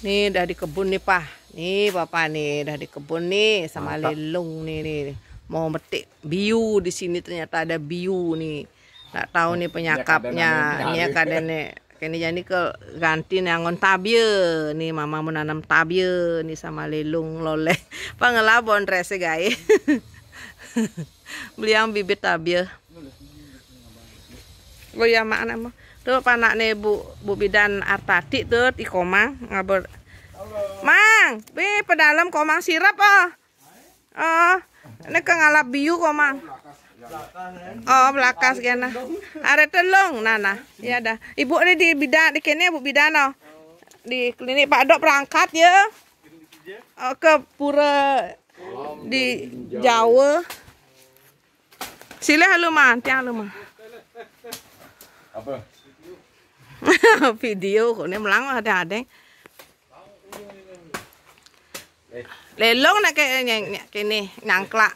Nih dari kebun nih Pak. Nih Bapak nih dari kebun nih sama Mantap. lelung nih nih. Mau metik biu di sini ternyata ada biu nih. Nggak tahu nih iya, penyakapnya. ini kadang nih iya, Kini jadi ke ganti nangon tabie nih mama menanam nanam tabie nih sama lelung lole pengelabon rese guys beli yang bibit tabie oh ya mana mah tuh panak nih Bu Bu Bidan Artadi tuh di Komang ngabur Mang, bi pedalam Komang sirap oh. Oh, ini kengalap biu Komang. Oh, belakas gana Are telung nana. Ya dah. Ibu ini di bidan di kene Bu Bidan oh. Di klinik Pak Dok perangkat ya. Oh, ke pura di Jawa. Sila haluman, tiang haluman. Apa? video kok kone melang ada ada lelong nak ke kene nyangklak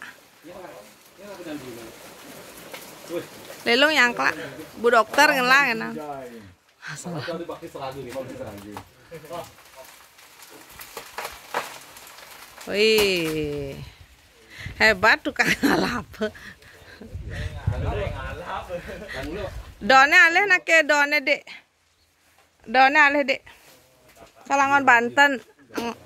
lelong nyangklak bu dokter ngelang enak Wih, hebat tuh kan ngalap. Donnya alih nak ke donnya dek. Donnya alih dek. Salangon Banten. Mm.